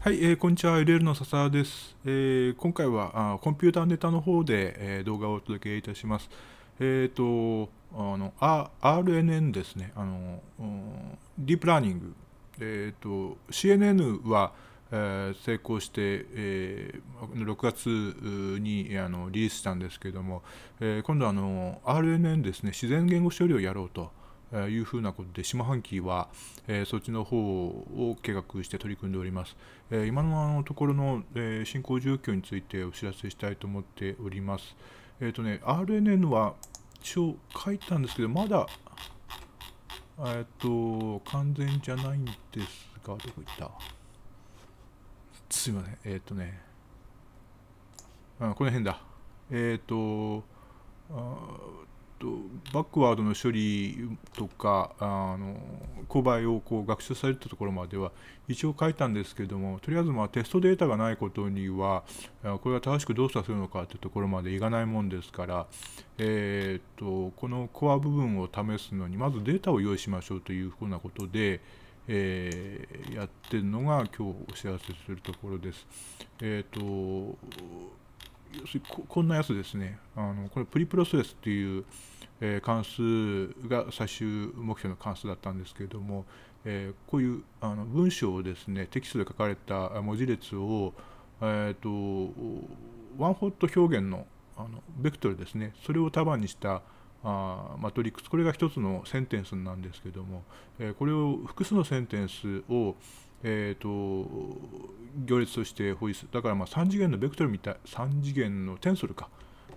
はい、えー、こんにちは。LL の笹です、えー、今回はあコンピューターネタの方で、えー、動画をお届けいたします。えっ、ー、と、あの、R、RNN ですね。あの、ディープラーニング。えっ、ー、と、CNN は、えー、成功して、えー、6月にあのリリースしたんですけれども、えー、今度はあの RNN ですね、自然言語処理をやろうと。いうふうなことで、下半期は、えー、そっちの方を計画して取り組んでおります。えー、今のところの、えー、進行状況についてお知らせしたいと思っております。えっ、ー、とね、RNN は一応書いたんですけど、まだ、えっ、と、完全じゃないんですが、どこ行ったすいません、えっ、とね、あこの辺だ。えっ、と、バックワードの処理とかあの勾配をこう学習されたところまでは一応書いたんですけどもとりあえずまあテストデータがないことにはこれが正しく動作するのかというところまでいかないもんですから、えーと、とこのコア部分を試すのにまずデータを用意しましょうというふうなことで、えー、やってるのが今日お知らせするところです。えーとこんなやつですねあのこれプリプロセスっていう、えー、関数が最終目標の関数だったんですけれども、えー、こういうあの文章をですねテキストで書かれた文字列を、えーと、ワンホット表現のあのベクトルですねそれを束にしたあマトリックスこれが1つのセンテンスなんですけども、えー、これを複数のセンテンスを、えーと行列としてホイスだからまあ3次元のベクトルみたい3次元のテンソルか、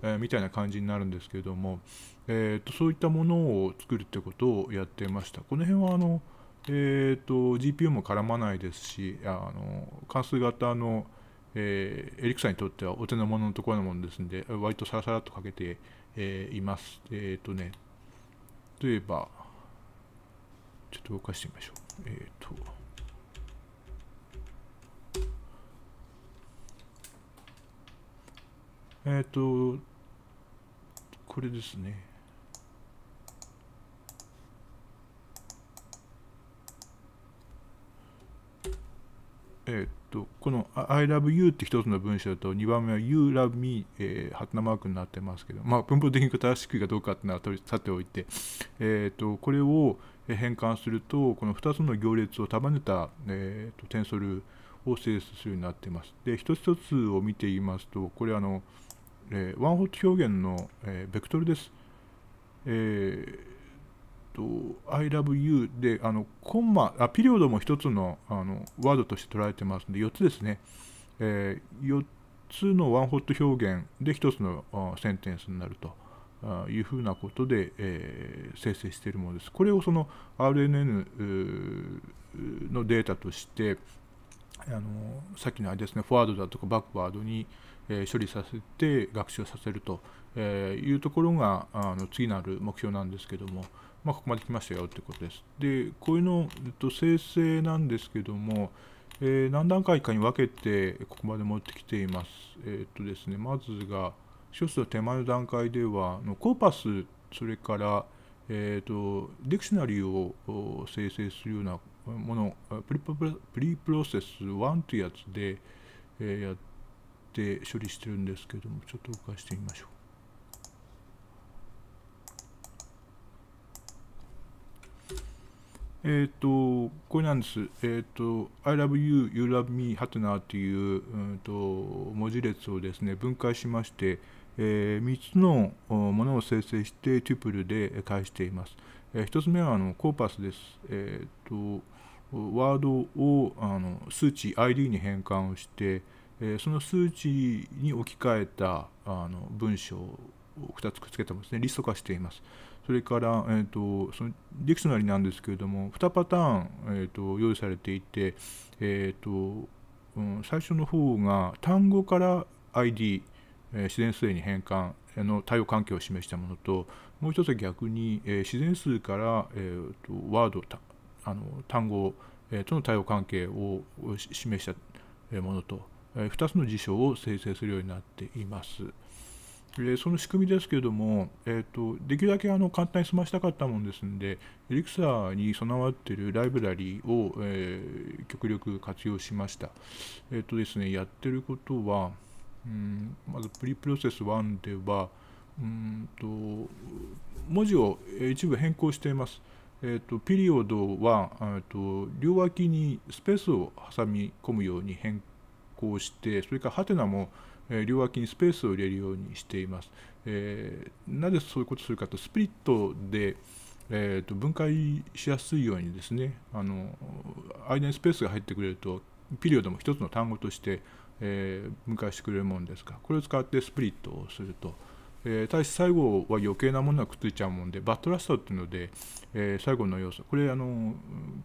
えー、みたいな感じになるんですけれども、えーと、そういったものを作るってことをやってましたこの辺はあの、えーと、GPU も絡まないですしあの関数型の、えー、エリクサにとってはお手の物のところのものですので割とサラサラっとかけて、えー、いますえっ、ー、とね例えばちょっと動かしてみましょうえっ、とえっ、ー、と、これですね。えっ、ー、と、この I love you って一つの文章と2番目は You love me、えー、ハテナマークになってますけど、まあ、文法的に正しくかどうかっていうのはさておいて、えっ、ー、と、これを変換すると、この2つの行列を束ねた、えっとテンソル、を性するようになっています。で一つ一つを見ていますとこれあの、えー、ワンホット表現の、えー、ベクトルです。えーと、I love you であのコンマあピリオドも一つのあのワードとして捉えてますので4つですね、えー、4つのワンホット表現で1つのセンテンスになるというふうなことで、えー、生成しているものです。これをその RNN のデータとしてあのさっきのあれですねフォワードだとかバックワードに、え処理させて学習させると、えいうところがあの次なる目標なんですけども、まあ、ここまで来ましたよということです。でこういうの、えっと、生成なんですけども、えー、何段階かに分けてここまで持ってきています。えー、っとですね、まずが一つの手前の段階ではのコーパスそれから、えーと、とディクショナリーを生成するようなものプリプリプロセス1というやつで、えー、やって処理してるんですけどもちょっと動かしてみましょう。えっ、ー、と、これなんです。えっ、ー、と、I love you, you love me, ハテナっていう、うんと、文字列をですね、分解しまして、えー、3つのものを生成して、トゥプルで返しています。えー、1つ目はあのコーパスです。えっ、ー、と、ワードをあの数値 ID に変換をして、えその数値に置き換えたあの文章を2つくっつけてますねリスト化していますそれから、えーと、そのディクショナリなんですけれども2パターン、えーと、用意されていて、えーとうん、最初の方が単語から ID、えー、自然数に変換の対応関係を示したものともう一つは逆に、えー、自然数から、えーとワードあの単語との対応関係を示したものと2つの辞書を生成するようになっています。その仕組みですけれども、えーと、できるだけあの簡単に済ましたかったもんですので、エリクサーに備わっているライブラリを、えー、極力活用しました。えっ、ー、とですね、やってることは、うんまずプリプロセス1では、うんと文字を一部変更しています。えーと、ピリオドは、えーと、両脇にスペースを挟み込むように変更してそれからハテナも、えー、両脇にスペースを入れるようにしています、えー、なぜそういうことをするかとスプリットで、えーと、分解しやすいようにですねあの間にスペースが入ってくれるとピリオドも一つの単語として、えー、分解してくれるもんですがこれを使ってスプリットをすると。えー、対し最後は余計なものはくっついちゃうもんでバットラストっていうので、えー、最後の要素これあの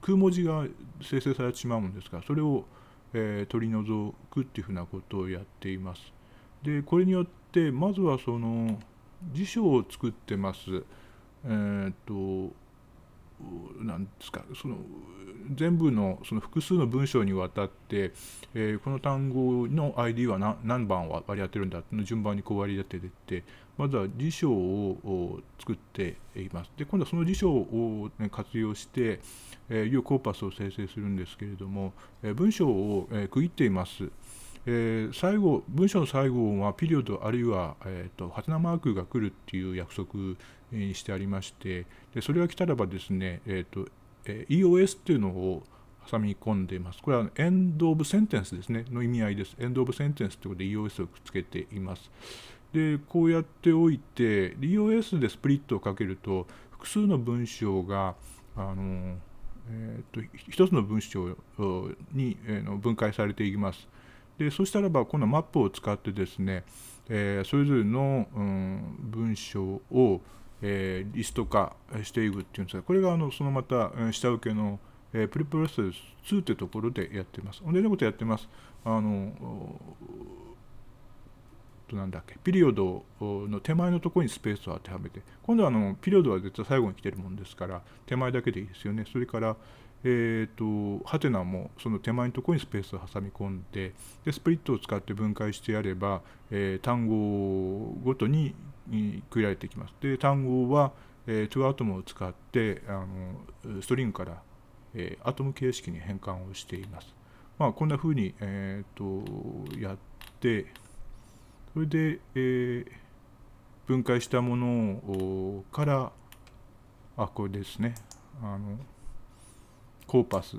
空文字が生成されてしまうもんですからそれを、えー、取り除くっていうふうなことをやっています。でこれによってまずはその辞書を作ってます。えー、っとなんですかその全部のその複数の文章にわたって、えー、この単語の ID は何番を割り当てるんだの順番にこう割り当ててってまずは辞書を作っています。で今度はその辞書を、ね、活用して、えー、U コーパスを生成するんですけれども、えー、文章を、えー、区切っています。えー、最後文章の最後はピリオドあるいは、えーと、ハテナマークが来るっていう約束にしてありましてでそれが来たらばですね、えーとえー、EOS っていうのを挟み込んでいます。これはエンド・オブ・センテンスですね、の意味合いです。エンド・オブ・センテンスということで EOS をくっつけています。でこうやっておいて DOS でスプリットをかけると複数の文章があの、えーと、一つの文章に、えー、分解されていきます。でそしたらば今度はマップを使ってですね、えー、それぞれの、うん、文章を、えー、リスト化していくっていうんですがこれがあのそのまた下請けの、えプリプロセス2ってところでやってます。同じことやってます。あのとなんだっけピリオドの手前のところにスペースを当てはめて今度はあのピリオドは絶対最後に来てるもんですから手前だけでいいですよねそれからえーと、ハテナもその手前のところにスペースを挟み込んででスプリットを使って分解してやれば、えー、単語ごとに区切られていきますで単語は、えー、トゥアトムを使ってあのストリングから、えー、アトム形式に変換をしています、まあ、こんな風に、えーと、とやってそれで、えー、分解したものからあこれですねあのコーパス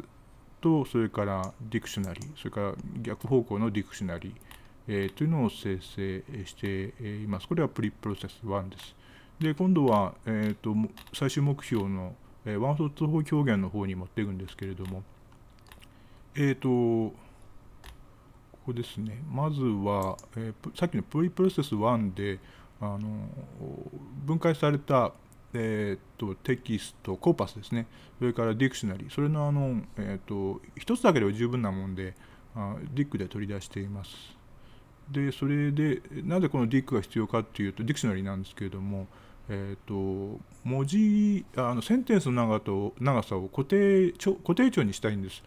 とそれからディクショナリーそれから逆方向のディクショナリー、えー、というのを生成しています。これはプリプロセス1です。で今度は、えーと、と最終目標の、えー、ワンソット法表現の方に持っていくんですけれども、えっ、ー、とここですねまずは、えー、さっきのプリプロセス1であの分解された、えーと、とテキストコーパスですねそれからディクショナリーそれのあの、えーと、1つだけでは十分なもんであディックで取り出していますでそれでなぜこのディックが必要かっていうとディクショナリーなんですけれどもえーと、文字あのセンテンスの長と長さを固定固定長にしたいんです。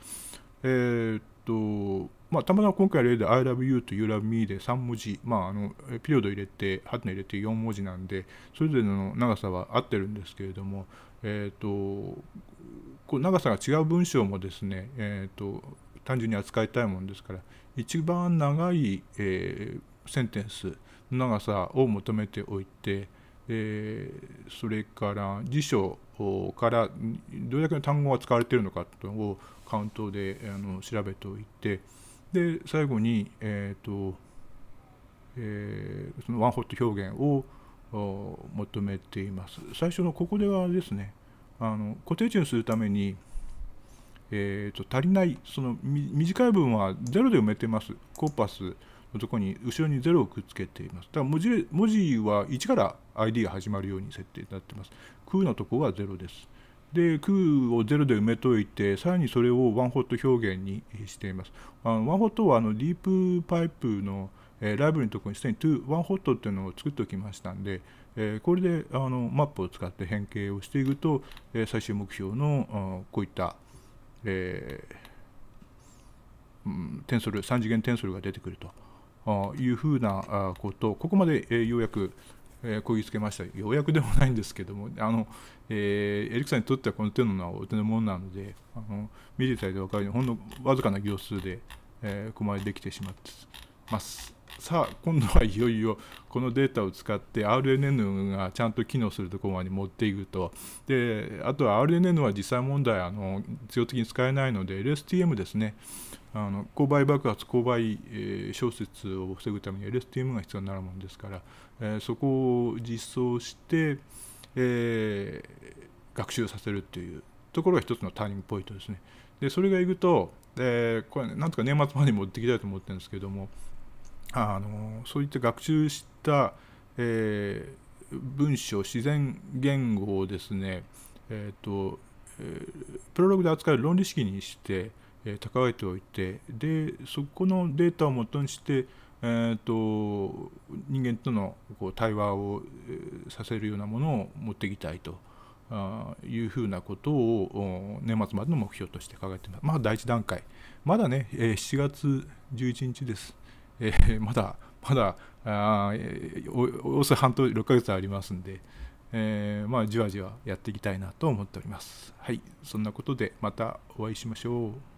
えーとまあ、たまたま今回の例で I love you と You love me で3文字、まあ、あのピリオド入れて、ハテナ入れて4文字なんで、それぞれの長さは合ってるんですけれども、えーと、こう長さが違う文章もですね、えーと、単純に扱いたいもんですから、一番長い、えー、センテンスの長さを求めておいて、えー、それから辞書からどれだけの単語が使われているのかというのをカウントであの調べておいて、で最後に、えーとえー、そのワンホット表現を求めています最初のここではですねあの固定値にするために、えーと、足りないその短い部分は0で埋めてますコーパスのとこに後ろに0をくっつけていますだから文字文字は1から ID が始まるように設定になってます空のとこは0ですで空を0で埋めといてさらにそれをワンホット表現にしていますあのワンホットはあのディープパイプの、えー、ライブリのところにすでにワンホットっていうのを作っておきましたんで、えー、これであのマップを使って変形をしていくと、えー、最終目標のこういった、えうん、テンソル3次元テンソルが出てくるというふうなことここまで、えようやくえー、こぎつけました。ようやくでもないんですけども、あの、えー、エリクさんにとってはこの手ののはお手のものなので、あの見ていただいて分かるように、ほんのわずかな行数で、えー、こまでできてしまってます。さあ今度はいよいよこのデータを使って RNN がちゃんと機能するところまで持っていくとであとは RNN は実際問題あの実用的に使えないので LSTM ですねあの購買爆発購買、えー、小説を防ぐために LSTM が必要になるものですから、えー、そこを実装して、えー、学習させるというところが一つのターニングポイントですね。でそれがいくと、えー、これ、ね、なんとか年末まで持ってきたいと思ってるんですけども、あのそういった学習した、えー、文章自然言語をですね、えーとえー、プロローグで扱える論理式にして、えー、高めておいてでそこのデータをもとにして、えーと、人間とのこう対話を、えー、させるようなものを持っていきたいと。あいうふうなことを年末までの目標として考えています。まあ第一段階。まだね、7月11日です。えー、まだ、まだ、あおよそ半年、6ヶ月ありますんで、えー、まあ、じわじわやっていきたいなと思っております。はい、そんなことでまたお会いしましょう。